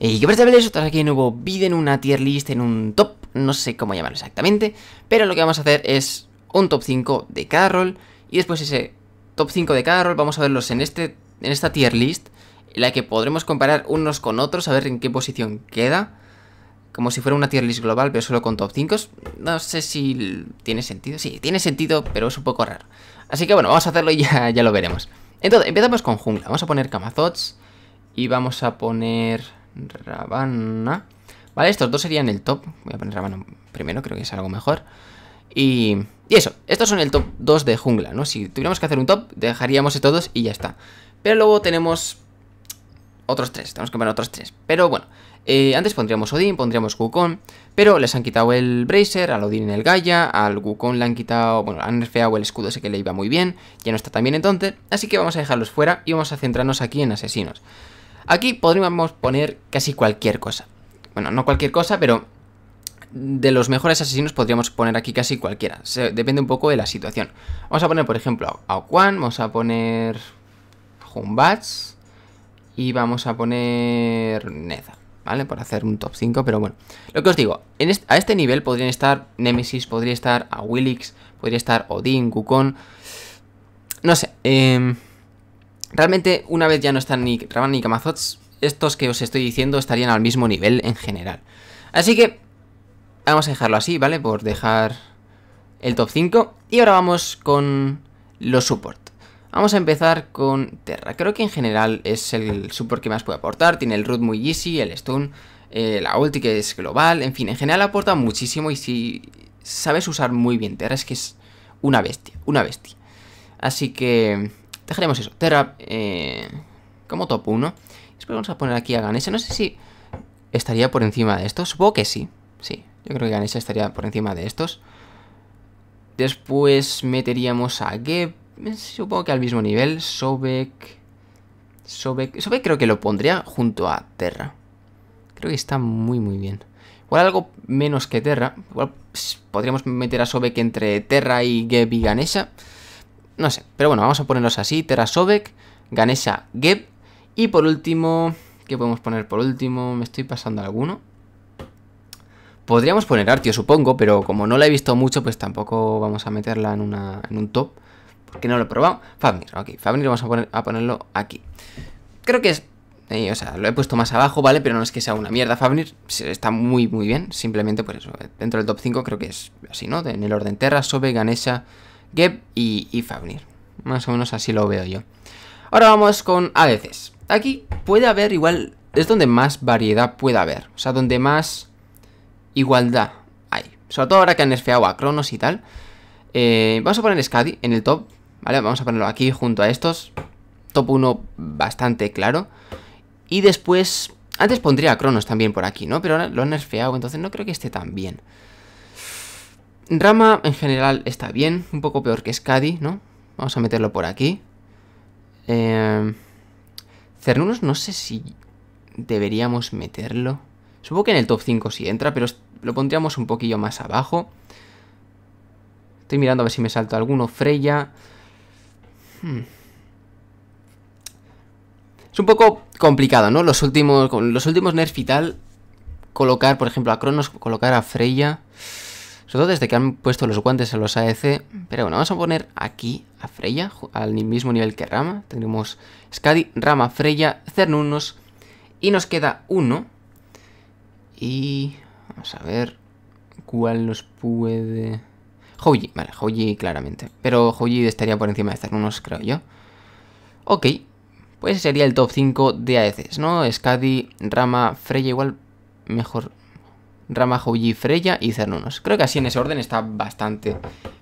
Eh, y que pasa ver eso, aquí un nuevo vídeo, en una tier list, en un top, no sé cómo llamarlo exactamente, pero lo que vamos a hacer es un top 5 de cada rol, y después ese top 5 de cada rol vamos a verlos en, este, en esta tier list, en la que podremos comparar unos con otros, a ver en qué posición queda, como si fuera una tier list global, pero solo con top 5. No sé si tiene sentido, sí, tiene sentido, pero es un poco raro. Así que bueno, vamos a hacerlo y ya, ya lo veremos. Entonces, empezamos con jungla, vamos a poner camazots, y vamos a poner... Ravana. Vale, estos dos serían el top. Voy a poner Ravana primero, creo que es algo mejor. Y, y eso, estos son el top 2 de jungla, ¿no? Si tuviéramos que hacer un top, dejaríamos estos todos y ya está. Pero luego tenemos otros tres, tenemos que poner otros tres. Pero bueno, eh, antes pondríamos Odin, pondríamos Wukong, pero les han quitado el Bracer, al Odin el Gaia, al Wukong le han quitado, bueno, han nerfeado el escudo, sé que le iba muy bien, ya no está tan bien entonces, así que vamos a dejarlos fuera y vamos a centrarnos aquí en asesinos. Aquí podríamos poner casi cualquier cosa. Bueno, no cualquier cosa, pero de los mejores asesinos podríamos poner aquí casi cualquiera. depende un poco de la situación. Vamos a poner, por ejemplo, a Juan, vamos a poner Humbats y vamos a poner Neza, ¿vale? Por hacer un top 5, pero bueno. Lo que os digo, a este nivel podrían estar Nemesis, podría estar a Willix, podría estar Odin, Kukon... No sé, eh... Realmente, una vez ya no están ni Raban ni Kamazots, estos que os estoy diciendo estarían al mismo nivel en general. Así que vamos a dejarlo así, ¿vale? Por dejar el top 5. Y ahora vamos con los support. Vamos a empezar con Terra. Creo que en general es el support que más puede aportar. Tiene el root muy easy, el stun, eh, la ulti que es global. En fin, en general aporta muchísimo y si sabes usar muy bien Terra es que es una bestia, una bestia. Así que Dejaremos eso. Terra... Eh, como top 1. Después vamos a poner aquí a Ganesha. No sé si estaría por encima de estos. Supongo que sí. Sí, yo creo que Ganesha estaría por encima de estos. Después meteríamos a Geb. Supongo que al mismo nivel. Sobek. Sobek. Sobek creo que lo pondría junto a Terra. Creo que está muy, muy bien. Igual algo menos que Terra. Igual pues, podríamos meter a Sobek entre Terra y Geb y Ganesha. No sé, pero bueno, vamos a ponerlos así. Terra Sobek, Ganesha Geb. Y por último, ¿qué podemos poner por último? Me estoy pasando alguno. Podríamos poner Artio, supongo, pero como no la he visto mucho, pues tampoco vamos a meterla en, en un top. Porque no lo he probado. Fabnir, ok. Fabnir vamos a, poner, a ponerlo aquí. Creo que es... Eh, o sea, lo he puesto más abajo, ¿vale? Pero no es que sea una mierda Fabnir. Está muy, muy bien. Simplemente por eso. Dentro del top 5 creo que es así, ¿no? En el orden Terra, Sobek, Ganesha, Geb y, y Más o menos así lo veo yo. Ahora vamos con ADCs. Aquí puede haber igual... Es donde más variedad puede haber. O sea, donde más igualdad hay. Sobre todo ahora que han nerfeado a Cronos y tal. Eh, vamos a poner Skadi en el top. ¿Vale? Vamos a ponerlo aquí junto a estos. Top 1 bastante claro. Y después... Antes pondría a Cronos también por aquí, ¿no? Pero ahora lo han nerfeado, entonces no creo que esté tan bien. Rama en general está bien, un poco peor que Skadi, ¿no? Vamos a meterlo por aquí. Eh, Cernunos no sé si deberíamos meterlo. Supongo que en el top 5 sí entra, pero lo pondríamos un poquillo más abajo. Estoy mirando a ver si me salto alguno. Freya. Hmm. Es un poco complicado, ¿no? Los últimos, los últimos nerf y tal. Colocar, por ejemplo, a Cronos, colocar a Freya. Sobre todo desde que han puesto los guantes a los e AEC. Pero bueno, vamos a poner aquí a Freya, al mismo nivel que Rama. Tendremos Skadi, Rama, Freya, Cernunos Y nos queda uno. Y... Vamos a ver cuál nos puede... Hoji, vale, Hoji claramente. Pero Hoji estaría por encima de Cernunnos, creo yo. Ok, pues sería el top 5 de AECs, ¿no? Skadi, Rama, Freya igual mejor Rama, Houji, Freya y Cernunos. Creo que así en ese orden está bastante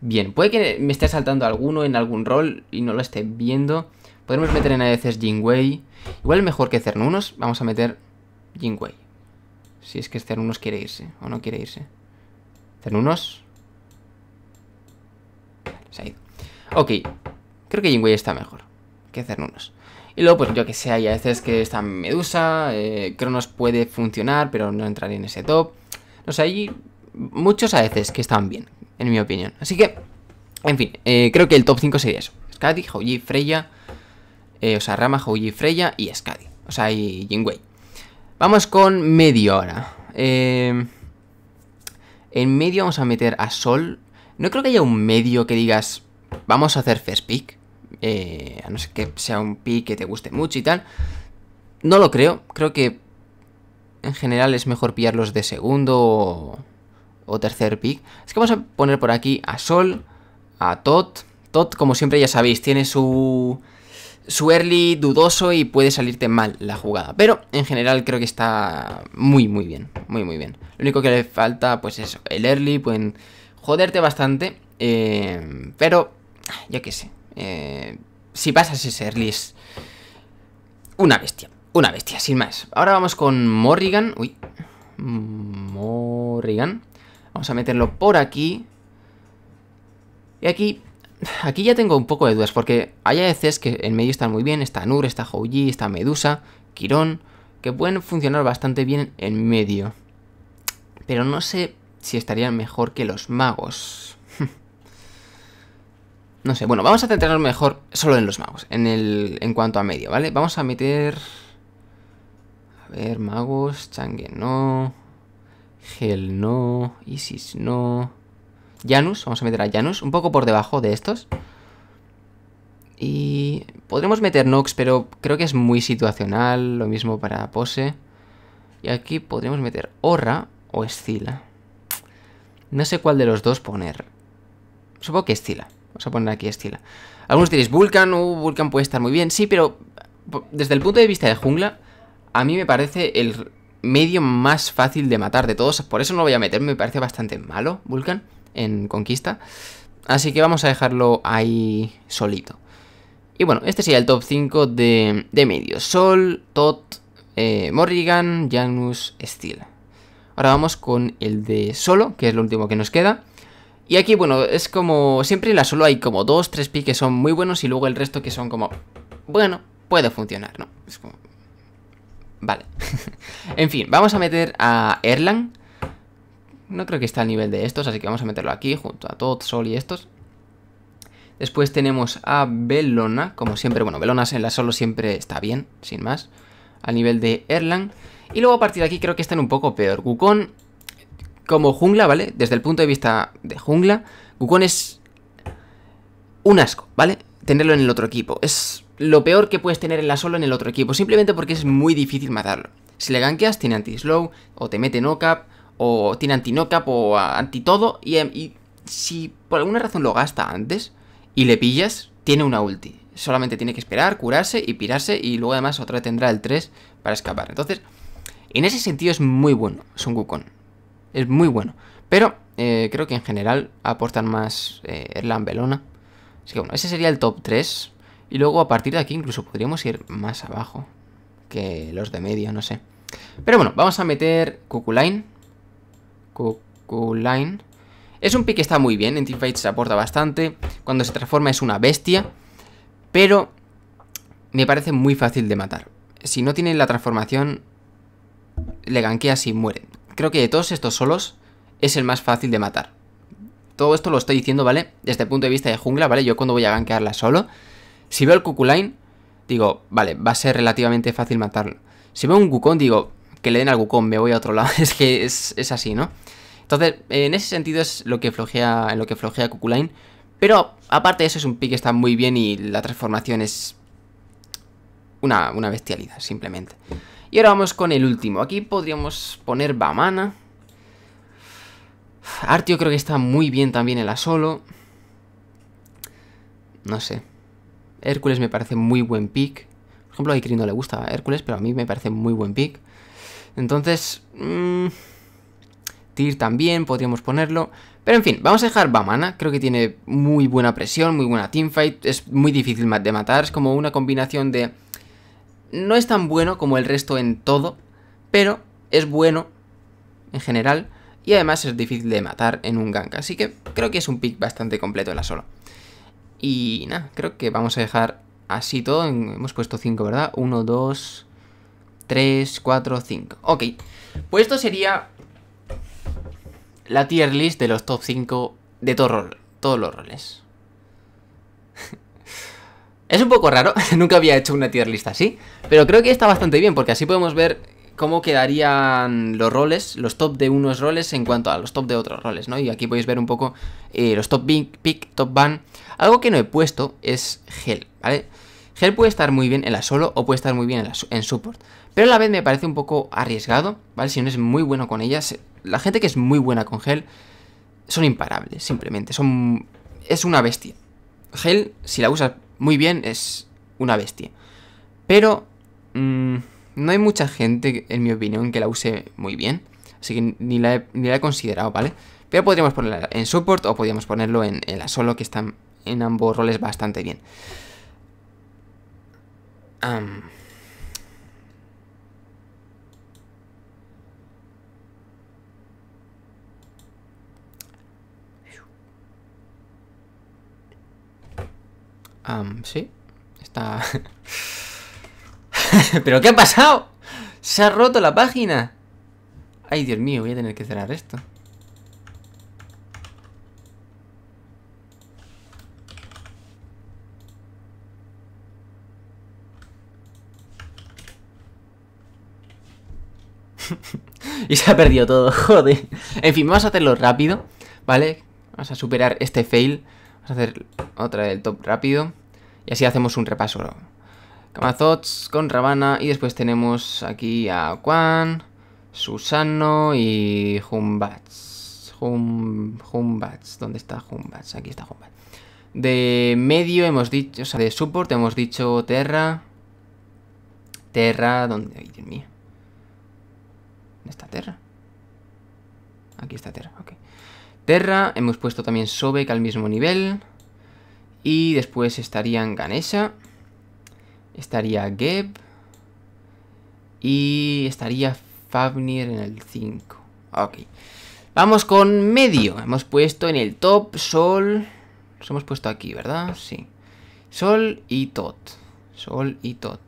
bien. Puede que me esté saltando alguno en algún rol y no lo esté viendo. Podemos meter en veces Jingwei. Igual mejor que Cernunos, vamos a meter Jingwei. Si es que Cernunos quiere irse o no quiere irse. Cernunos. Se ha ido. Ok, creo que Jingwei está mejor que Cernunos. Y luego, pues yo que sé, hay a veces que está Medusa, eh, Cronos puede funcionar, pero no entraría en ese top. O sea, hay muchos a veces que están bien, en mi opinión. Así que, en fin, eh, creo que el top 5 sería eso. Skadi, Houji, Freya, eh, o sea, Rama, Houji, Freya y Skadi. O sea, y Jinwei. Vamos con medio ahora. Em, en medio vamos a meter a Sol. No creo que haya un medio que digas, vamos a hacer first pick. Eh, a no ser que sea un pick que te guste mucho y tal. No lo creo. Creo que en general es mejor pillarlos de segundo o, tercer pick. Es que vamos a poner por aquí a Sol, a Tot. Tot, como siempre ya sabéis, tiene su, su early dudoso y puede salirte mal la jugada. Pero en general creo que está muy, muy bien. Muy, muy bien. Lo único que le falta, pues es el early. Pueden joderte bastante. Eh, pero, yo qué sé. Eh, si pasas ese early es una bestia. Una bestia, sin más. Ahora vamos con Morrigan. Uy. Morrigan. Vamos a meterlo por aquí. Y aquí... Aquí ya tengo un poco de dudas, porque hay veces que en medio están muy bien. Está Nur, está Houji, está Medusa, Quirón, que pueden funcionar bastante bien en medio. Pero no sé si estarían mejor que los magos. no sé, bueno, vamos a centrarnos mejor solo en los magos, en, el, en cuanto a medio, ¿vale? Vamos a meter... A ver, Magus, Changue no. Gel no. Isis no. Janus, vamos a meter a Janus, un poco por debajo de estos. Y podremos meter Nox, pero creo que es muy situacional, lo mismo para Pose. Y aquí podremos meter Horra o Estila. No sé cuál de los dos poner. Supongo que Estila. Vamos a poner aquí Estila. Algunos diréis, Vulcan, uh, Vulcan puede estar muy bien. Sí, pero desde el punto de vista de jungla, a mí me parece el medio más fácil de matar de todos. Por eso no lo voy a meter, me parece bastante malo Vulcan en Conquista. Así que vamos a dejarlo ahí solito. Y bueno, este sería el top 5 de, medios. Sol, Tot, eh, Morrigan, Janus, Steel. Ahora vamos con el de solo, que es lo último que nos queda. Y aquí, bueno, es como... Siempre en la solo hay como 2-3 piques que son muy buenos y luego el resto que son como... Bueno, puede funcionar, ¿no? Es como... Vale. en fin, vamos a meter a Erlang. No creo que esté al nivel de estos, así que vamos a meterlo aquí junto a Todd, Sol y estos. Después tenemos a Belona, como siempre. Bueno, Belona en la solo siempre está bien, sin más. Al nivel de Erlang. Y luego a partir de aquí creo que están un poco peor. Gucon como jungla, ¿vale? Desde el punto de vista de jungla, Gucon es un asco, ¿vale? Tenerlo en el otro equipo. Es lo peor que puedes tener en la solo en el otro equipo, simplemente porque es muy difícil matarlo. Si le gankeas, tiene anti-slow, o te mete no cap o tiene anti no cap o anti-todo, em, y, si por alguna razón lo gasta antes y le pillas, tiene una ulti. Solamente tiene que esperar, curarse y pirarse, y luego además otra vez tendrá el 3 para escapar. Entonces, en ese sentido es muy bueno un Wukong. Es muy bueno. Pero eh, creo que en general aportan más eh, Erlan Belona. Así que bueno, ese sería el top 3 y luego a partir de aquí incluso podríamos ir más abajo que los de medio, no sé. Pero bueno, vamos a meter Kukulain. Kukulain. Es un pick que está muy bien, en se aporta bastante. Cuando se transforma es una bestia. Pero me parece muy fácil de matar. Si no tiene la transformación, le gankea y muere. Creo que de todos estos solos, es el más fácil de matar. Todo esto lo estoy diciendo, ¿vale? Desde el punto de vista de jungla, ¿vale? Yo cuando voy a gankearla solo, si veo el Kukulain, digo, vale, va a ser relativamente fácil matarlo. Si veo un Wukong, digo, que le den al Wukong, me voy a otro lado. es que es, así, ¿no? Entonces, en ese sentido es lo que flojea, en lo que flojea Kukulain. Pero aparte de eso, es un pick que está muy bien y la transformación es una, una bestialidad, simplemente. Y ahora vamos con el último. Aquí podríamos poner Bamana. Artio creo que está muy bien también en la solo. No sé. Hércules me parece muy buen pick. Por ejemplo, a Ikri no le gusta a Hércules, pero a mí me parece muy buen pick. Entonces, mmm, Tyr también podríamos ponerlo. Pero en fin, vamos a dejar Bamana. Creo que tiene muy buena presión, muy buena teamfight. Es muy difícil de matar. Es como una combinación de... No es tan bueno como el resto en todo, pero es bueno en general. Y además es difícil de matar en un gank. Así que creo que es un pick bastante completo en la solo. Y nada, creo que vamos a dejar así todo. Hemos puesto 5, ¿verdad? 1, 2, 3, 4, 5. Ok, pues esto sería la tier list de los top 5 de todo, todos los roles. es un poco raro, nunca había hecho una tier list así, pero creo que está bastante bien porque así podemos ver cómo quedarían los roles, los top de unos roles en cuanto a los top de otros roles, ¿no? Y aquí podéis ver un poco eh, los top pick, top ban. Algo que no he puesto es gel, ¿vale? Gel puede estar muy bien en la solo o puede estar muy bien en, la, en support. Pero a la vez me parece un poco arriesgado, ¿vale? Si no es muy bueno con ellas, eh, la gente que es muy buena con gel son imparables, simplemente. Son, es una bestia. Gel, si la usas muy bien, es una bestia. Pero... Mm, no hay mucha gente, en mi opinión, que la use muy bien. Así que ni la he, la he considerado, ¿vale? Pero podríamos ponerla en support o podríamos ponerlo en, la solo, que están en ambos roles bastante bien. Um. Um, sí, está... ¿Pero qué ha pasado? Se ha roto la página. Ay, Dios mío, voy a tener que cerrar esto. y se ha perdido todo, joder. En fin, vamos a hacerlo rápido, ¿vale? Vamos a superar este fail. Vamos a hacer otra del top rápido. Y así hacemos un repaso Mazots con Ravana. Y después tenemos aquí a Juan, Susano y Humbats. Hum, Humbats. ¿Dónde está Humbats? Aquí está Humbats. De medio hemos dicho, o sea, de support hemos dicho Terra. Terra, ¿dónde? Ay, Dios mío. ¿Dónde está Terra? Aquí está Terra, ok. Terra, hemos puesto también Sobek al mismo nivel. Y después estarían Ganesha. Estaría Geb. Y estaría Fabnir en el 5. Ok. Vamos con medio. Hemos puesto en el top Sol. hemos puesto aquí, ¿verdad? Sí. Sol y Tot. Sol y Tot.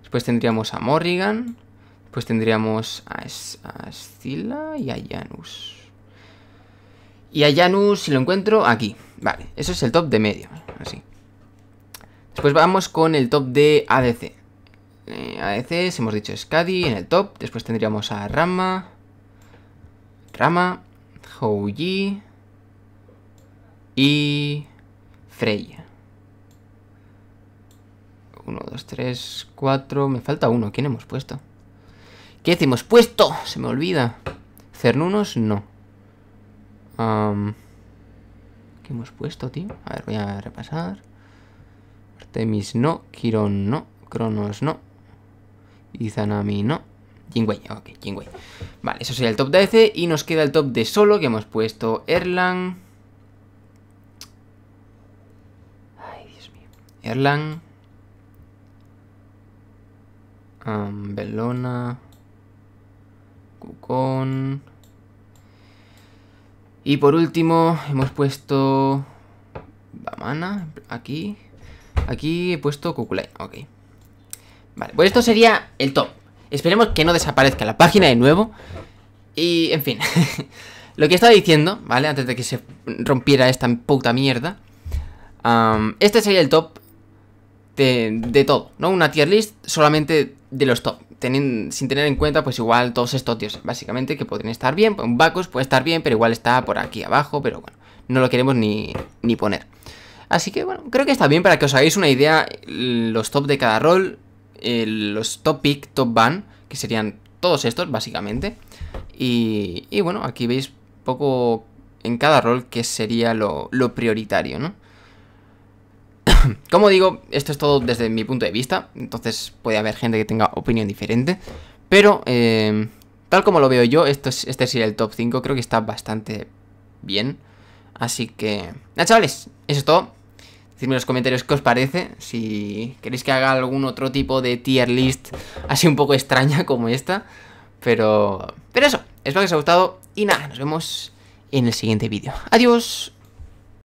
Después tendríamos a Morrigan. Después tendríamos a, Scylla y a Janus. Y a Janus, si lo encuentro, aquí. Vale, eso es el top de medio. Así. Después pues vamos con el top de ADC. Eh, ADC, veces hemos dicho Skadi en el top. Después tendríamos a Rama. Rama. Houji. Y. Freya. 1, 2, 3, 4. Me falta uno. ¿Quién hemos puesto? ¿Qué hemos puesto? Se me olvida. Cernunos, no. ¿Qué hemos puesto, tío? A ver, voy a repasar. Temis no, Kiron no, Cronos no, Izanami no, Jingwei, ok, Jingwei. Vale, eso sería el top de EC... y nos queda el top de solo que hemos puesto Erlang. Ay, Dios mío. Erlang. Um, Belona. Y por último, hemos puesto... Bamana, aquí. Aquí he puesto Kukulai, ok. Vale, pues esto sería el top. Esperemos que no desaparezca la página de nuevo. Y, en fin. lo que estaba diciendo, ¿vale? Antes de que se rompiera esta puta mierda. este sería el top de, todo, ¿no? Una tier list solamente de los top. sin tener en cuenta, pues igual todos estos tíos, básicamente, que podrían estar bien. Pues, un Bacus puede estar bien, pero igual está por aquí abajo, pero bueno, no lo queremos ni, ni poner. Así que bueno, creo que está bien para que os hagáis una idea los top de cada rol, los top pick, top ban, que serían todos estos básicamente. Y, bueno, aquí veis poco en cada rol que sería lo, prioritario, ¿no? Como digo, esto es todo desde mi punto de vista, entonces puede haber gente que tenga opinión diferente, pero em, tal como lo veo yo, esto este sería el top 5, creo que está bastante bien. Así que, nada chavales, eso es todo, en los comentarios qué os parece, si queréis que haga algún otro tipo de tier list así un poco extraña como esta. Pero, pero eso, espero que os haya gustado y nada, nos vemos en el siguiente vídeo. Adiós.